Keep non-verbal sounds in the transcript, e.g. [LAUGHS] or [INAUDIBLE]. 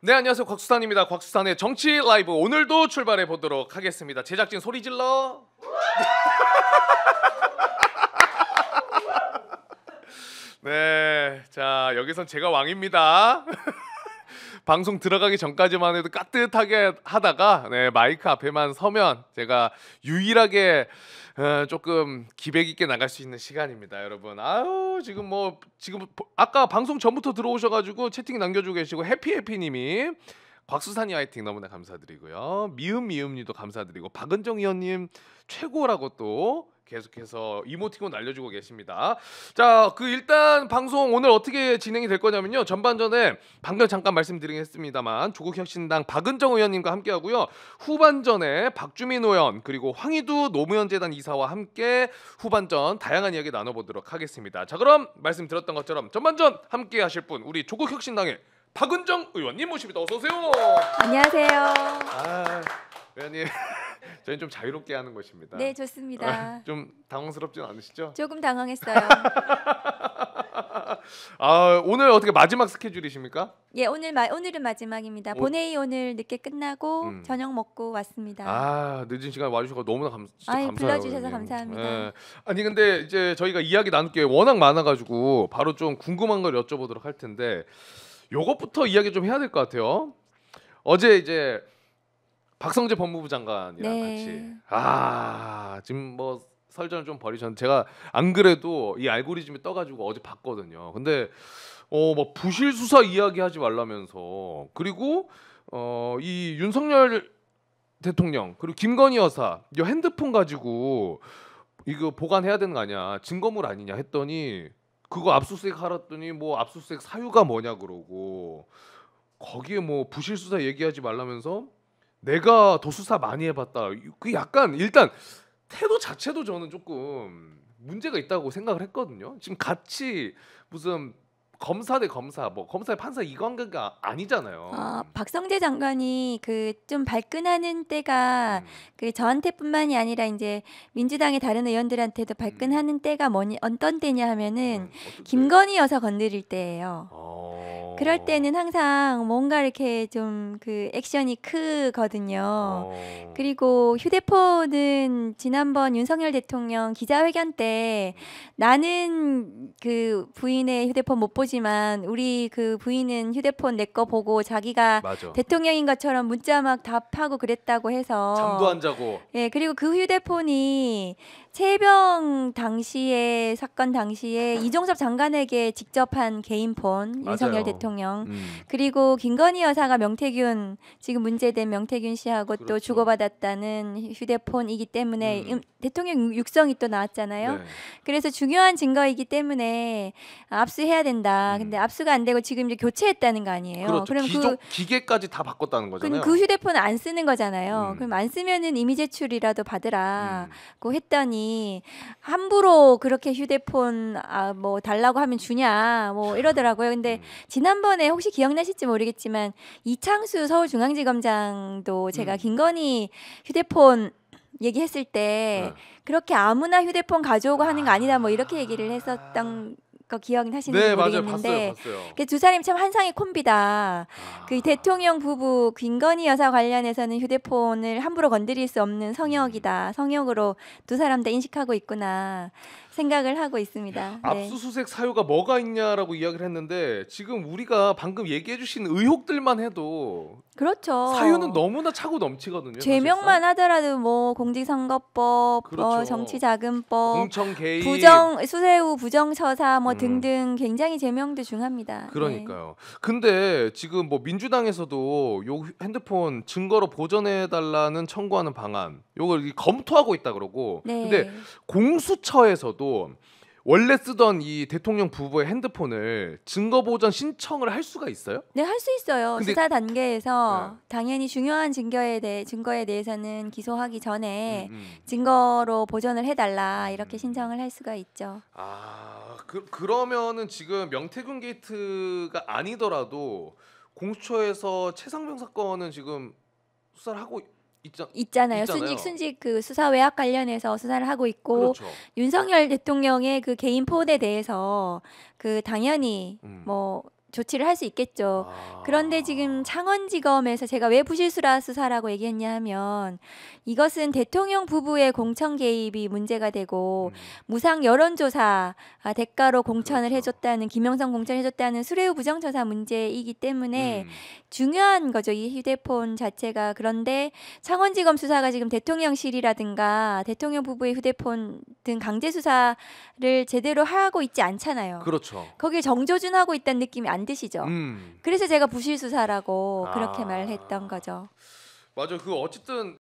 네 안녕하세요 곽수산입니다. 곽수산의 정치 라이브 오늘도 출발해 보도록 하겠습니다. 제작진 소리 질러. [LAUGHS] 네, 자 여기선 제가 왕입니다. [LAUGHS] 방송 들어가기 전까지만 해도 까뜻하게 하다가 네, 마이크 앞에만 서면 제가 유일하게 예, 조금 기백 있게 나갈 수 있는 시간입니다, 여러분. 아유 지금 뭐 지금 아까 방송 전부터 들어오셔가지고 채팅 남겨주고 계시고 해피해피님이 곽수산이 화이팅 너무나 감사드리고요. 미음미음님도 감사드리고 박은정 의원님 최고라고 또 계속해서 이모티콘 날려주고 계십니다. 자, 그 일단 방송 오늘 어떻게 진행이 될 거냐면요. 전반전에 방금 잠깐 말씀드리겠습니다만 조국혁신당 박은정 의원님과 함께하고요. 후반전에 박주민 의원 그리고 황희두 노무현재단 이사와 함께 후반전 다양한 이야기 나눠보도록 하겠습니다. 자, 그럼 말씀드렸던 것처럼 전반전 함께하실 분 우리 조국혁신당의 박은정 의원님 모십니다. 어서 오세요. 안녕하세요. 아, 의원님. 저희는 좀 자유롭게 하는 것입니다. 네, 좋습니다. [LAUGHS] 좀 당황스럽진 않으시죠? 조금 당황했어요. [LAUGHS] 아, 오늘 어떻게 마지막 스케줄이십니까? 예, 오늘 마, 오늘은 마지막입니다. 본회의 오, 늘 늦게 끝나고 음. 저녁 먹고 왔습니다. 아, 늦은 시간 와주셔서 너무나 감, 아이, 감사해요. 불러주셔서 감사합니다. 예. 아니 근데 이제 저희가 이야기 나눌 게 워낙 많아가지고 바로 좀 궁금한 걸 여쭤보도록 할 텐데 요것부터 이야기 좀 해야 될 것 같아요. 어제 이제 박성재 법무부 장관이랑 네. 같이 아 지금 뭐 설전을 좀 벌이셨는데 제가 안 그래도 이 알고리즘이 떠가지고 어제 봤거든요. 근데 어뭐 부실 수사 이야기하지 말라면서 그리고 어이 윤석열 대통령 그리고 김건희 여사 이 핸드폰 가지고 이거 보관해야 되는 거 아니야 증거물 아니냐 했더니 그거 압수수색 하랬더니 뭐 압수수색 사유가 뭐냐 그러고 거기에 뭐 부실 수사 얘기하지 말라면서 내가 도수사 많이 해봤다. 그 약간 일단 태도 자체도 저는 조금 문제가 있다고 생각을 했거든요. 지금 같이 무슨 검사 대 검사, 뭐 검사 대 판사 이 관계가 아니잖아요. 어, 박성재 장관이 그 좀 발끈하는 때가 음. 그 저한테뿐만이 아니라 이제 민주당의 다른 의원들한테도 음. 발끈하는 음. 때가 뭐니 어떤 때냐 하면은 음, 김건희 여사 건드릴 때예요. 어. 그럴 때는 항상 뭔가 이렇게 좀 그 액션이 크거든요. 어. 그리고 휴대폰은 지난번 윤석열 대통령 기자회견 때 나는 그 부인의 휴대폰 못 보지만 우리 그 부인은 휴대폰 내 거 보고 자기가 맞아. 대통령인 것처럼 문자 막 답하고 그랬다고 해서 잠도 안 자고. 예, 그리고 그 휴대폰이 최병 당시에 사건 당시에 [LAUGHS] 이종섭 장관에게 직접 한 개인폰 윤석열 대통령 대통령 음. 그리고 김건희 여사가 명태균 지금 문제된 명태균 씨하고 그렇죠. 또 주고받았다는 휴대폰이기 때문에 음. 음 대통령 육성이 또 나왔잖아요. 네. 그래서 중요한 증거이기 때문에 압수해야 된다. 음. 근데 압수가 안 되고 지금 이제 교체했다는 거 아니에요. 그렇죠. 그럼 그 기계까지 다 바꿨다는 거잖아요. 그 휴대폰 안 쓰는 거잖아요. 음. 그럼 안 쓰면은 이미 제출이라도 받으라고 음. 했더니 함부로 그렇게 휴대폰 아, 뭐 달라고 하면 주냐 뭐 이러더라고요. 근데 지난 지난번에 혹시 기억나실지 모르겠지만 이창수 서울중앙지검장도 제가 음. 김건희 휴대폰 얘기했을 때 어. 그렇게 아무나 휴대폰 가져오고 하는 거 아니다 뭐 이렇게 얘기를 했었던 아. 거 기억나시는지 이 네, 모르겠는데 그두 사람이 참 환상의 콤비다. 아... 그 대통령 부부 김건희 여사 관련해서는 휴대폰을 함부로 건드릴 수 없는 성역이다. 음. 성역으로 두 사람 다 인식하고 있구나 생각을 하고 있습니다. 네. 압수수색 사유가 뭐가 있냐라고 이야기를 했는데 지금 우리가 방금 얘기해 주신 의혹들만 해도 그렇죠. 사유는 너무나 차고 넘치거든요. 제명만 하더라도 뭐 공직선거법, 뭐 그렇죠. 뭐 정치자금법, 공청 개입, 부정 수세우 부정처사 뭐 음. 등등 굉장히 제명도 중합니다. 네. 그러니까요. 네. 근데 지금 뭐 민주당에서도 요 핸드폰 증거로 보존해 달라는 청구하는 방안 요걸 검토하고 있다 그러고 네. 근데 공수처에서도 원래 쓰던 이 대통령 부부의 핸드폰을 증거 보전 신청을 할 수가 있어요? 네, 할 수 있어요. 근데, 수사 단계에서 네. 당연히 중요한 증거에 대해 증거에 대해서는 기소하기 전에 음, 음. 증거로 보전을 해달라 이렇게 음. 신청을 할 수가 있죠. 아, 그, 그러면은 지금 명태균 게이트가 아니더라도 공수처에서 최상병 사건은 지금 수사를 하고 있자, 있잖아요. 있잖아요. 순직 순직 그 수사 외압 관련해서 수사를 하고 있고 그렇죠. 윤석열 대통령의 그 개인 포에 대해서 그 당연히 음. 뭐 조치를 할 수 있겠죠. 아. 그런데 지금 창원지검에서 제가 왜 부실수라 수사라고 얘기했냐 하면 이것은 대통령 부부의 공천 개입이 문제가 되고 음. 무상 여론조사 아, 대가로 공천을 그렇죠. 해줬다는 김영선 공천을 해줬다는 수레우 부정조사 문제이기 때문에 음. 중요한 거죠. 이 휴대폰 자체가 그런데 창원지검 수사가 지금 대통령실이라든가 대통령 부부의 휴대폰 등 강제 수사를 제대로 하고 있지 않잖아요. 그렇죠. 거기에 정조준 하고 있다는 느낌이 안안 드시죠. 음. 그래서 제가 부실 수사라고 그렇게 아. 말했던 거죠. 맞아. 그 어쨌든